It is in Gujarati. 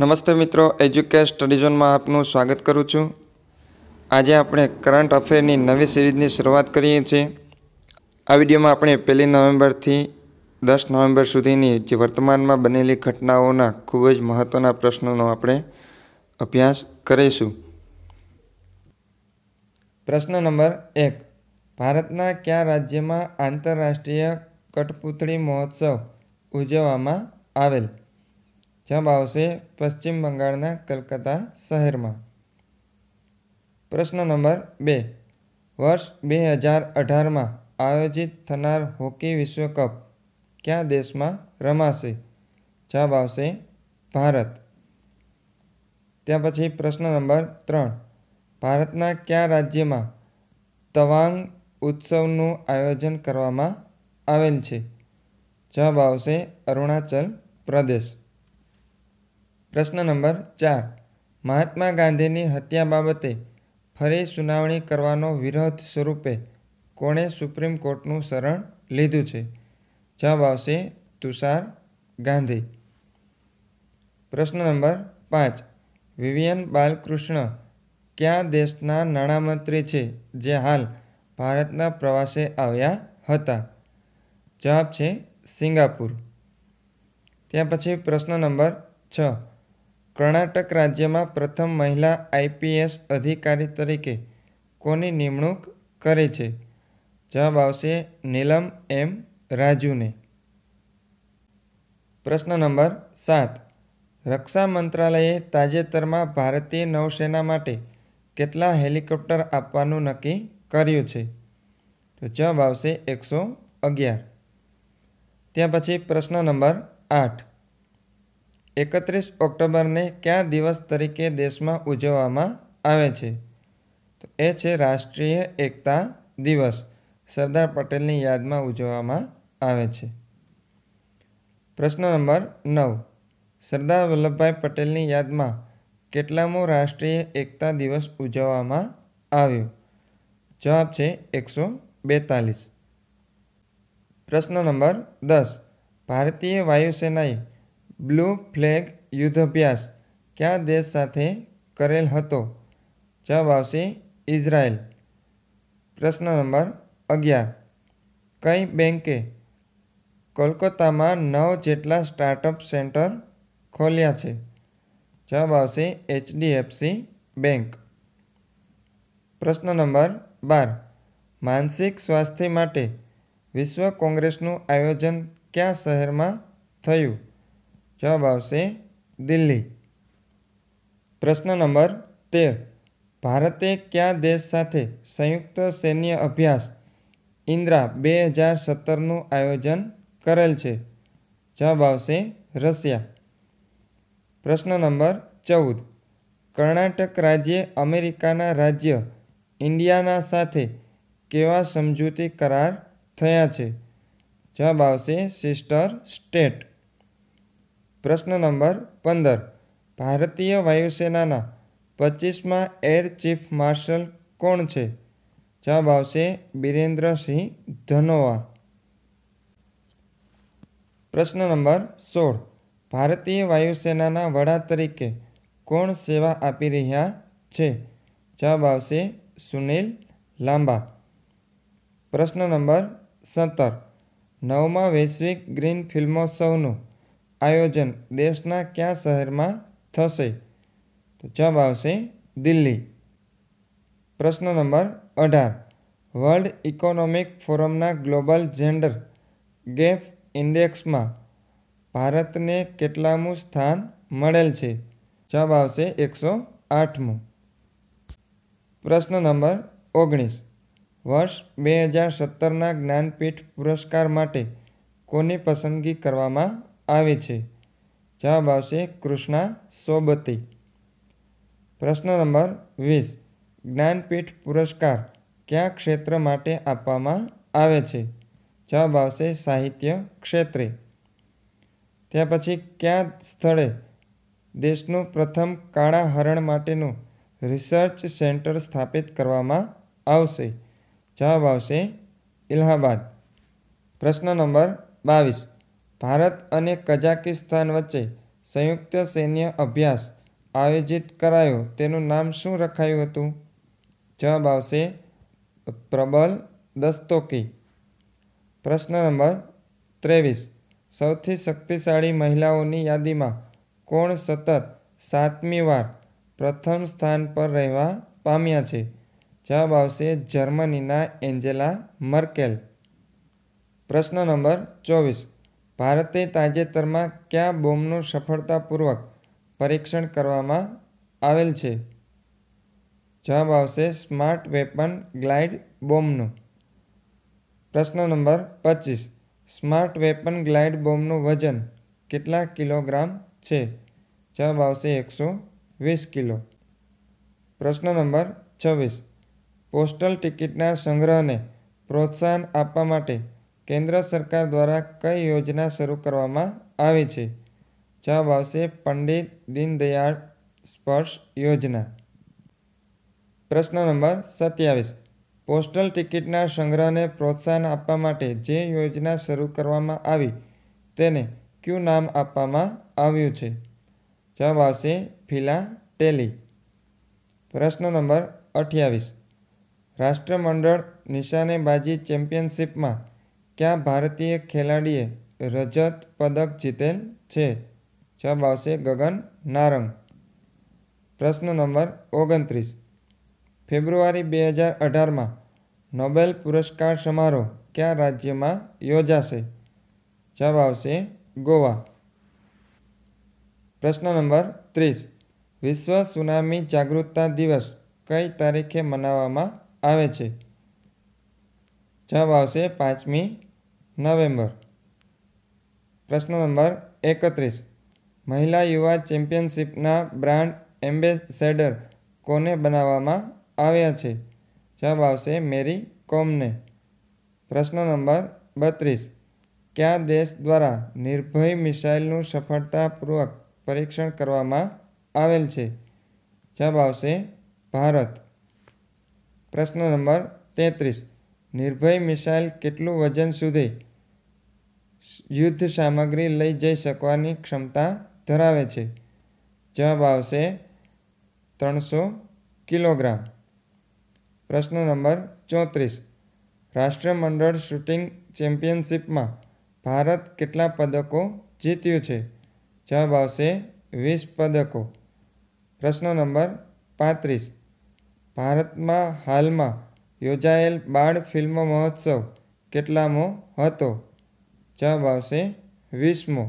નમસ્તે મિત્રો એજ્યુકેશ સ્ટડી ઝોનમાં આપનું સ્વાગત કરું છું આજે આપણે કરંટ અફેરની નવી સિરીઝની શરૂઆત કરીએ છીએ આ વિડીયોમાં આપણે પહેલી નવેમ્બરથી દસ નવેમ્બર સુધીની જે વર્તમાનમાં બનેલી ઘટનાઓના ખૂબ જ મહત્ત્વના પ્રશ્નોનો આપણે અભ્યાસ કરીશું પ્રશ્ન નંબર એક ભારતના કયા રાજ્યમાં આંતરરાષ્ટ્રીય કઠપૂતળી મહોત્સવ ઉજવવામાં આવેલ જવાબ આવશે પશ્ચિમ બંગાળના કલકત્તા શહેરમાં પ્રશ્ન નંબર બે વર્ષ બે હજાર અઢારમાં આયોજિત થનાર હોકી વિશ્વકપ કયા દેશમાં રમાશે જવાબ આવશે ભારત ત્યાં પછી પ્રશ્ન નંબર ત્રણ ભારતના કયા રાજ્યમાં તવાંગ ઉત્સવનું આયોજન કરવામાં આવેલ છે જવાબ આવશે અરુણાચલ પ્રદેશ પ્રશ્ન નંબર ચાર મહાત્મા ગાંધીની હત્યા બાબતે ફરી સુનાવણી કરવાનો વિરોધ સ્વરૂપે કોણે સુપ્રીમ કોર્ટનું શરણ લીધું છે જવાબ આવશે તુષાર ગાંધી પ્રશ્ન નંબર પાંચ વિવિયન બાલકૃષ્ણ ક્યાં દેશના નાણામંત્રી છે જે હાલ ભારતના પ્રવાસે આવ્યા હતા જવાબ છે સિંગાપુર ત્યાં પછી પ્રશ્ન નંબર છ કર્ણાટક રાજ્યમાં પ્રથમ મહિલા આઈપીએસ અધિકારી તરીકે કોની નિમણૂક કરી છે જવાબ આવશે નીલમ એમ રાજુને પ્રશ્ન નંબર સાત રક્ષા મંત્રાલયે તાજેતરમાં ભારતીય નૌસેના માટે કેટલા હેલિકોપ્ટર આપવાનું નક્કી કર્યું છે તો જવાબ આવશે એકસો અગિયાર ત્યાં પછી પ્રશ્ન નંબર આઠ એકત્રીસ ઓક્ટોબરને કયા દિવસ તરીકે દેશમાં ઉજવવામાં આવે છે તો એ છે રાષ્ટ્રીય એકતા દિવસ સરદાર પટેલની યાદમાં ઉજવવામાં આવે છે પ્રશ્ન નંબર નવ સરદાર વલ્લભભાઈ પટેલની યાદમાં કેટલામો રાષ્ટ્રીય એકતા દિવસ ઉજવવામાં આવ્યો જવાબ છે એકસો બેતાલીસ પ્રશ્ન નંબર દસ ભારતીય વાયુસેનાએ બ્લુ ફ્લેગ યુદ્ધાભ્યાસ કયા દેશ સાથે કરેલ હતો જવાબ આવશે ઇઝરાયલ પ્રશ્ન નંબર અગિયાર કઈ બેંકે કોલકાતામાં નવ જેટલા સ્ટાર્ટઅપ સેન્ટર ખોલ્યા છે જવાબ આવશે એચડીએફસી બેંક પ્રશ્ન નંબર બાર માનસિક સ્વાસ્થ્ય માટે વિશ્વ કોંગ્રેસનું આયોજન ક્યાં શહેરમાં થયું જવાબ આવશે દિલ્હી પ્રશ્ન નંબર તેર ભારતે કયા દેશ સાથે સંયુક્ત સૈન્ય અભ્યાસ ઇન્દ્રા બે હજાર સત્તરનું આયોજન કરેલ છે જવાબ આવશે રશિયા પ્રશ્ન નંબર ચૌદ કર્ણાટક રાજ્યે અમેરિકાના રાજ્ય ઇન્ડિયાના સાથે કેવા સમજૂતી કરાર થયા છે જવાબ આવશે સિસ્ટર સ્ટેટ પ્રશ્ન નંબર પંદર ભારતીય વાયુસેનાના પચીસમાં એર ચીફ માર્શલ કોણ છે જવાબ આવશે બિરેન્દ્રસિંહ ધનોવા પ્રશ્ન નંબર સોળ ભારતીય વાયુસેનાના વડા તરીકે કોણ સેવા આપી રહ્યા છે જવાબ આવશે સુનિલ લાંબા પ્રશ્ન નંબર સત્તર નવમા વૈશ્વિક ગ્રીન ફિલ્મોત્સવનું આયોજન દેશના ક્યાં શહેરમાં થશે તો જવાબ આવશે દિલ્હી પ્રશ્ન નંબર અઢાર વર્લ્ડ ઇકોનોમિક ફોરમના ગ્લોબલ જેન્ડર ગેપ ઇન્ડેક્સમાં ભારતને કેટલામું સ્થાન મળેલ છે જવાબ આવશે એકસો આઠમું પ્રશ્ન નંબર ઓગણીસ વર્ષ બે હજાર સત્તરના જ્ઞાનપીઠ પુરસ્કાર માટે કોની પસંદગી કરવામાં આવે છે જવાબ આવશે કૃષ્ણા સોબતી પ્રશ્ન નંબર વીસ જ્ઞાનપીઠ પુરસ્કાર કયા ક્ષેત્ર માટે આપવામાં આવે છે જવાબ આવશે સાહિત્ય ક્ષેત્રે ત્યાર પછી કયા સ્થળે દેશનું પ્રથમ કાળા હરણ માટેનું રિસર્ચ સેન્ટર સ્થાપિત કરવામાં આવશે જવાબ આવશે ઇલ્હાબાદ પ્રશ્ન નંબર બાવીસ ભારત અને કઝાકિસ્તાન વચ્ચે સંયુક્ત સૈન્ય અભ્યાસ આયોજિત કરાયો તેનું નામ શું રખાયું હતું જવાબ આવશે પ્રબલ દસ્તોકી પ્રશ્ન નંબર ત્રેવીસ સૌથી શક્તિશાળી મહિલાઓની યાદીમાં કોણ સતત સાતમી વાર પ્રથમ સ્થાન પર રહેવા પામ્યા છે જવાબ આવશે જર્મનીના એન્જેલા મર્કેલ પ્રશ્ન નંબર ચોવીસ ભારતે તાજેતરમાં કયા બોમ્બનું સફળતાપૂર્વક પરીક્ષણ કરવામાં આવેલ છે જવાબ આવશે સ્માર્ટ વેપન ગ્લાઇડ બોમ્બનું પ્રશ્ન નંબર પચીસ સ્માર્ટ વેપન ગ્લાઇડ બોમ્બનું વજન કેટલા કિલોગ્રામ છે જવાબ આવશે એકસો વીસ કિલો પ્રશ્ન નંબર છવ્વીસ પોસ્ટલ ટિકિટના સંગ્રહને પ્રોત્સાહન આપવા માટે કેન્દ્ર સરકાર દ્વારા કઈ યોજના શરૂ કરવામાં આવી છે જવાબ આવશે પંડિત દીનદયાળ સ્પર્શ યોજના પ્રશ્ન નંબર સત્યાવીસ પોસ્ટલ ટિકિટના સંગ્રહને પ્રોત્સાહન આપવા માટે જે યોજના શરૂ કરવામાં આવી તેને ક્યુ નામ આપવામાં આવ્યું છે જવાબ આવશે ટેલી પ્રશ્ન નંબર અઠ્યાવીસ રાષ્ટ્રમંડળ નિશાનેબાજી ચેમ્પિયનશિપમાં કયા ભારતીય ખેલાડીએ રજત પદક જીતેલ છે જવાબ આવશે ગગન નારંગ પ્રશ્ન નંબર ઓગણત્રીસ ફેબ્રુઆરી બે હજાર અઢારમાં નોબેલ પુરસ્કાર સમારોહ કયા રાજ્યમાં યોજાશે જવાબ આવશે ગોવા પ્રશ્ન નંબર ત્રીસ વિશ્વ સુનામી જાગૃતતા દિવસ કઈ તારીખે મનાવવામાં આવે છે જવાબ આવશે પાંચમી નવેમ્બર પ્રશ્ન નંબર એકત્રીસ મહિલા યુવા ચેમ્પિયનશિપના બ્રાન્ડ એમ્બેસેડર કોને બનાવવામાં આવ્યા છે જવાબ આવશે મેરી કોમને પ્રશ્ન નંબર બત્રીસ કયા દેશ દ્વારા નિર્ભય મિસાઇલનું સફળતાપૂર્વક પરીક્ષણ કરવામાં આવેલ છે જવાબ આવશે ભારત પ્રશ્ન નંબર તેત્રીસ નિર્ભય મિસાઇલ કેટલું વજન સુધી યુદ્ધ સામગ્રી લઈ જઈ શકવાની ક્ષમતા ધરાવે છે જવાબ આવશે ત્રણસો કિલોગ્રામ પ્રશ્ન નંબર ચોત્રીસ રાષ્ટ્રમંડળ શૂટિંગ ચેમ્પિયનશિપમાં ભારત કેટલા પદકો જીત્યું છે જવાબ આવશે વીસ પદકો પ્રશ્ન નંબર પાંત્રીસ ભારતમાં હાલમાં યોજાયેલ બાળ ફિલ્મ મહોત્સવ કેટલામો હતો જવાબ આવશે વીસમો